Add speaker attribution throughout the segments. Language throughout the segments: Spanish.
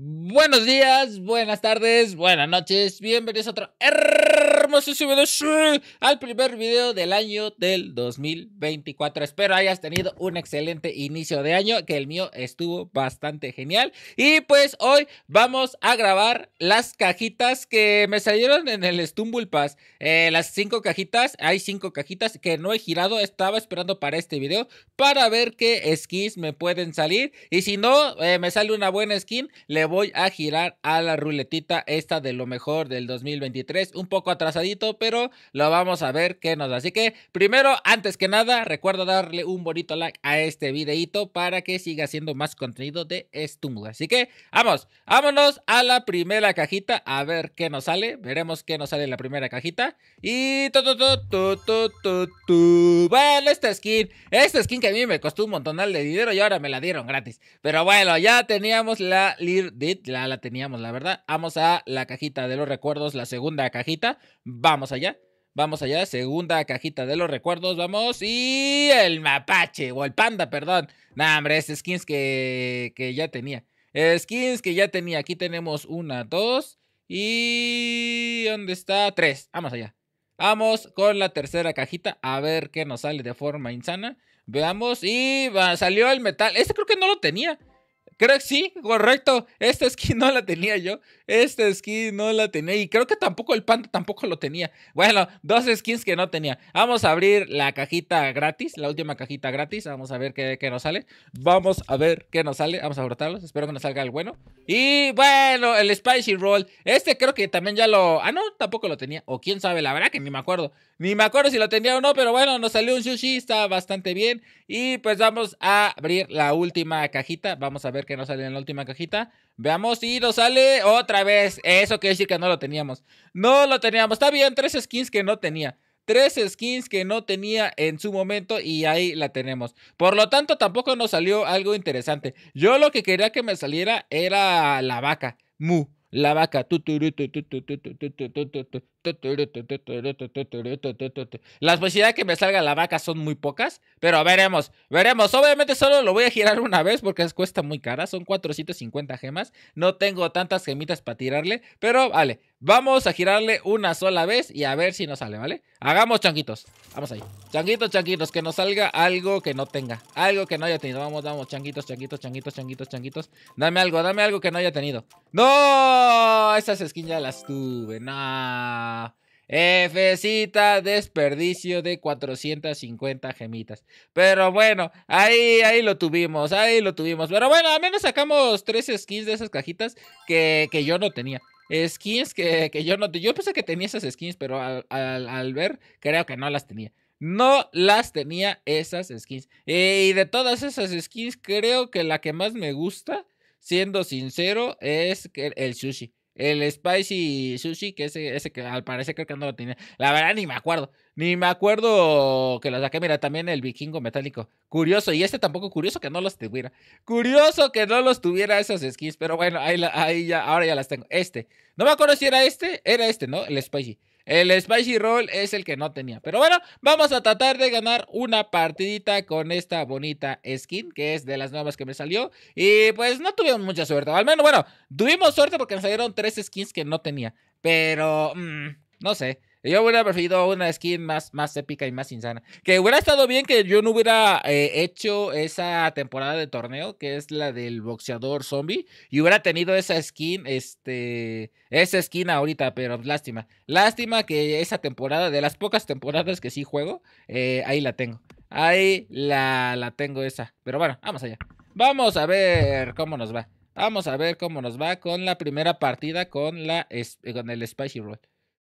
Speaker 1: Buenos días, buenas tardes, buenas noches, bienvenidos a otro al primer video del año del 2024. Espero hayas tenido un excelente inicio de año, que el mío estuvo bastante genial. Y pues hoy vamos a grabar las cajitas que me salieron en el Stumble Pass. Eh, las cinco cajitas, hay cinco cajitas que no he girado, estaba esperando para este video para ver qué skins me pueden salir. Y si no eh, me sale una buena skin, le voy a girar a la ruletita esta de lo mejor del 2023, un poco atrasada pero lo vamos a ver qué nos da. Así que primero, antes que nada, recuerdo darle un bonito like a este videito para que siga siendo más contenido de Stumble. Así que vamos, vámonos a la primera cajita a ver qué nos sale. Veremos qué nos sale la primera cajita. Y... Tu, bueno, esta skin, esta skin que a mí me costó un montón de dinero y ahora me la dieron gratis. Pero bueno, ya teníamos la Lear la, la teníamos, la verdad. Vamos a la cajita de los recuerdos, la segunda cajita. Vamos allá. Vamos allá, segunda cajita de los recuerdos, vamos. Y el mapache, o el panda, perdón. Nah, hombre, es skins que, que ya tenía. Skins que ya tenía. Aquí tenemos una, dos. Y... ¿Dónde está? Tres. Vamos allá. Vamos con la tercera cajita. A ver qué nos sale de forma insana. Veamos. Y salió el metal. Este creo que no lo tenía. Creo que sí, correcto. Esta skin no la tenía yo. Esta skin no la tenía. Y creo que tampoco el panda tampoco lo tenía. Bueno, dos skins que no tenía. Vamos a abrir la cajita gratis, la última cajita gratis. Vamos a ver qué, qué nos sale. Vamos a ver qué nos sale. Vamos a brotarlos. Espero que nos salga el bueno. Y bueno, el Spicy Roll. Este creo que también ya lo... Ah, no, tampoco lo tenía. O quién sabe, la verdad que ni me acuerdo. Ni me acuerdo si lo tenía o no, pero bueno, nos salió un sushi, está bastante bien. Y pues vamos a abrir la última cajita. Vamos a ver qué nos sale en la última cajita. Veamos y nos sale otra vez. Eso quiere decir que no lo teníamos. No lo teníamos. Está bien, tres skins que no tenía. Tres skins que no tenía en su momento y ahí la tenemos. Por lo tanto, tampoco nos salió algo interesante. Yo lo que quería que me saliera era la vaca. Mu. La vaca. Las posibilidades que me salga la vaca son muy pocas, pero veremos, veremos. Obviamente solo lo voy a girar una vez porque cuesta muy cara, son 450 gemas. No tengo tantas gemitas para tirarle, pero vale, vamos a girarle una sola vez y a ver si nos sale, ¿vale? Hagamos changuitos, vamos ahí. Changuitos, changuitos, que nos salga algo que no tenga, algo que no haya tenido. Vamos, vamos, changuitos, changuitos, changuitos, changuitos, changuitos. Dame algo, dame algo que no haya tenido. ¡No! Esas skins ya las tuve, no. Efecita, desperdicio de 450 gemitas. Pero bueno, ahí, ahí lo tuvimos, ahí lo tuvimos. Pero bueno, al menos sacamos tres skins de esas cajitas que, que yo no tenía skins que, yo no. Yo pensé que tenía esas skins, pero al, al, ver, creo que no las tenía. No las tenía esas skins. y de todas esas skins, creo que la que más me gusta, siendo sincero, es el sushi. El Spicy Sushi, que ese, ese que al parecer creo que no lo tenía. La verdad ni me acuerdo. Ni me acuerdo que lo saqué. Mira, también el vikingo metálico. Curioso. Y este tampoco, curioso que no los tuviera. Curioso que no los tuviera esos skins. Pero bueno, ahí, ahí ya, ahora ya las tengo. Este. No me acuerdo si era este. Era este, ¿no? El Spicy. El Spicy Roll es el que no tenía. Pero bueno, vamos a tratar de ganar una partidita con esta bonita skin, que es de las nuevas que me salió. Y pues no tuvimos mucha suerte. Al menos, bueno, tuvimos suerte porque nos salieron tres skins que no tenía. Pero, mm, no sé. Yo hubiera preferido una skin más, más épica y más insana. Que hubiera estado bien que yo no hubiera eh, hecho esa temporada de torneo, que es la del boxeador zombie, y hubiera tenido esa skin, este, esa skin ahorita, pero lástima. Lástima que esa temporada, de las pocas temporadas que sí juego, eh, ahí la tengo. Ahí la, la tengo esa. Pero bueno, vamos allá. Vamos a ver cómo nos va. Vamos a ver cómo nos va con la primera partida con, la, con el Spicy Roll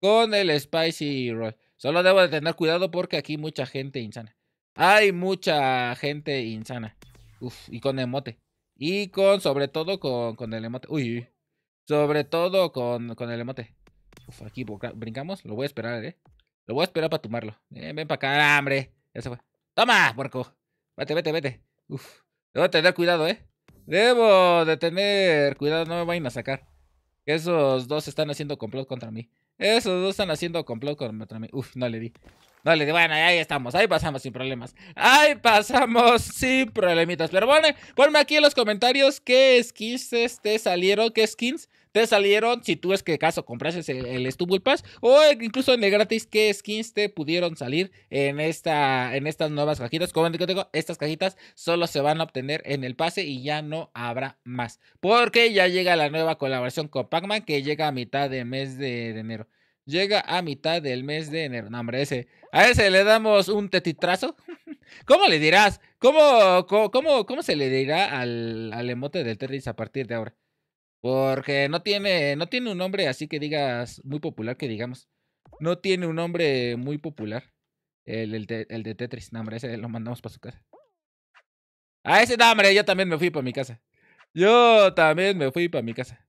Speaker 1: con el Spicy Roll. Solo debo de tener cuidado porque aquí mucha gente insana. Hay mucha gente insana. Uf, y con emote. Y con, sobre todo, con, con el emote. Uy, Sobre todo con, el emote. Uf, aquí brincamos. Lo voy a esperar, eh. Lo voy a esperar para tomarlo. Eh, ven para acá, hambre. Ya se fue. ¡Toma, puerco! Vete, vete, vete. Uf. Debo tener cuidado, eh. Debo de tener cuidado. No me vayan a sacar. Esos dos están haciendo complot contra mí. Esos dos están haciendo complot contra mí. Uf, no le di. No le di. Bueno, ahí estamos. Ahí pasamos sin problemas. Ahí pasamos sin problemitas. Pero bueno, ponme aquí en los comentarios qué skins te este salieron, qué skins te salieron, si tú es que caso comprases el, Stubble Pass, o incluso en el gratis, qué skins te pudieron salir en, esta, en estas nuevas cajitas. Como te digo, estas cajitas solo se van a obtener en el pase y ya no habrá más. Porque ya llega la nueva colaboración con Pac-Man que llega a mitad de mes de, enero llega a mitad del mes de enero. No, hombre, ese, a ese le damos un tetitrazo. ¿Cómo le dirás? ¿Cómo, cómo, cómo se le dirá al, al emote del Tetris a partir de ahora? Porque no tiene, no tiene un nombre así que digas muy popular, que digamos. No tiene un nombre muy popular. El, el, de, Tetris, no, hombre, ese lo mandamos para su casa. A ah, ese no, hombre, yo también me fui para mi casa. Yo también me fui para mi casa.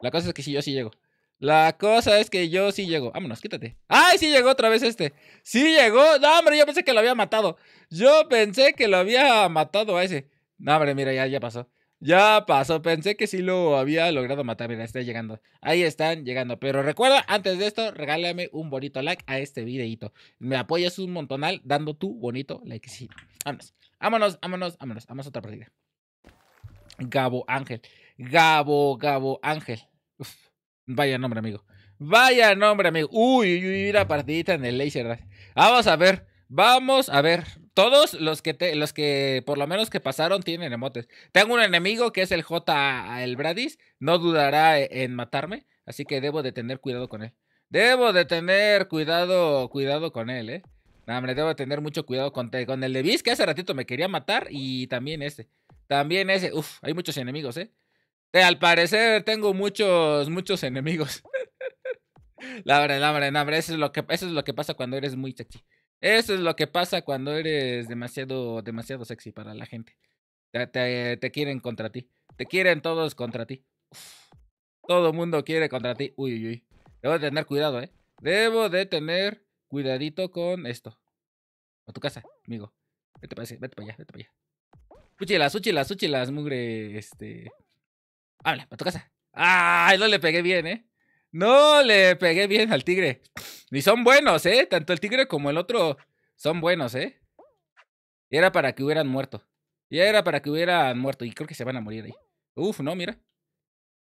Speaker 1: La cosa es que sí yo sí llego. La cosa es que yo sí llego. Vámonos, quítate. ¡Ay, sí llegó otra vez este! ¡Sí llegó! No, hombre, yo pensé que lo había matado. Yo pensé que lo había matado a ese. No, hombre, mira, ya, ya pasó. Ya pasó, pensé que sí lo había logrado matar. Mira, está llegando. Ahí están llegando. Pero recuerda, antes de esto, regálame un bonito like a este videito. Me apoyas un montonal dando tu bonito sí Vámonos, vámonos, vámonos, vámonos. Vamos a otra partida. Gabo Ángel. Gabo, Gabo Ángel. vaya nombre, amigo. Vaya nombre, amigo. Uy, uy, uy, partidita en el laser. Vamos a ver, vamos a ver. Todos los que, te, los que por lo menos que pasaron tienen emotes. Tengo un enemigo que es el J, el Bradis. No dudará eh, en matarme. Así que debo de tener cuidado con él. Debo de tener cuidado, cuidado con él, ¿eh? No, hombre, debo de tener mucho cuidado con, con el de que hace ratito me quería matar. Y también este. También ese. Uf, hay muchos enemigos, ¿eh? eh al parecer tengo muchos, muchos enemigos. la verdad, la eso es lo que, es lo que pasa cuando eres muy chachi. Eso es lo que pasa cuando eres demasiado, demasiado sexy para la gente. Te, quieren contra ti. Te quieren todos contra ti. Todo mundo quiere contra ti. Uy, uy, uy. Debo de tener cuidado, ¿eh? Debo de tener cuidadito con esto. A tu casa, amigo. Vete para, vete para allá, vete para allá. Úchilas, úchilas, úchilas, mugre, este... Habla, a tu casa. ¡Ay, no le pegué bien, eh! ¡No le pegué bien al tigre! Y son buenos, ¿eh? Tanto el tigre como el otro son buenos, ¿eh? era para que hubieran muerto. Ya era para que hubieran muerto. Y creo que se van a morir ahí. Uf, no, mira.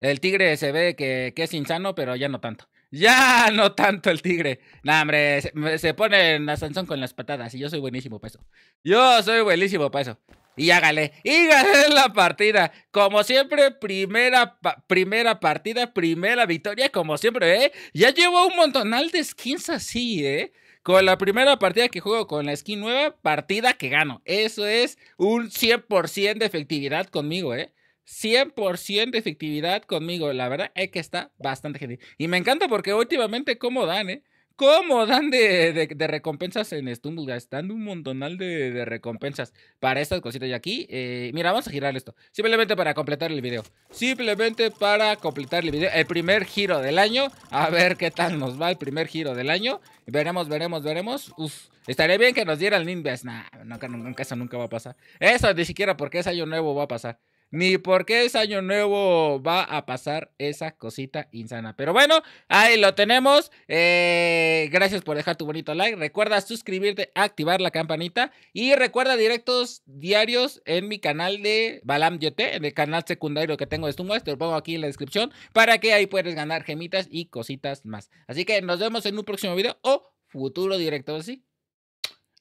Speaker 1: El tigre se ve que, que es insano, pero ya no tanto. Ya, no tanto el tigre. Nah, hombre, se, pone en la con las patadas y yo soy buenísimo para eso. Yo soy buenísimo para eso. Y hágale. Y gané la partida. Como siempre, primera, primera partida, primera victoria, como siempre, ¿eh? Ya llevo un montonal de skins así, ¿eh? Con la primera partida que juego con la skin nueva, partida que gano. Eso es un 100% de efectividad conmigo, ¿eh? 100% de efectividad conmigo. La verdad es que está bastante genial. Y me encanta porque últimamente como dan, ¿eh? ¿Cómo dan de, recompensas en Stumble? Están un montonal de, recompensas para estas cositas. Y aquí, eh, mira, vamos a girar esto. Simplemente para completar el video. Simplemente para completar el video. El primer giro del año. A ver qué tal nos va el primer giro del año. Veremos, veremos, veremos. Uf, estaría bien que nos diera el Nimbus. Nah, nunca, nunca, eso nunca va a pasar. Eso ni siquiera porque es año nuevo va a pasar ni por qué es año nuevo va a pasar esa cosita insana. Pero bueno, ahí lo tenemos. Eh, gracias por dejar tu bonito like. Recuerda suscribirte, activar la campanita y recuerda directos diarios en mi canal de Balam en el canal secundario que tengo de Stumble. Te lo pongo aquí en la descripción para que ahí puedas ganar gemitas y cositas más. Así que nos vemos en un próximo video o futuro directo. Así.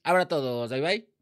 Speaker 1: Ahora todos. Bye bye.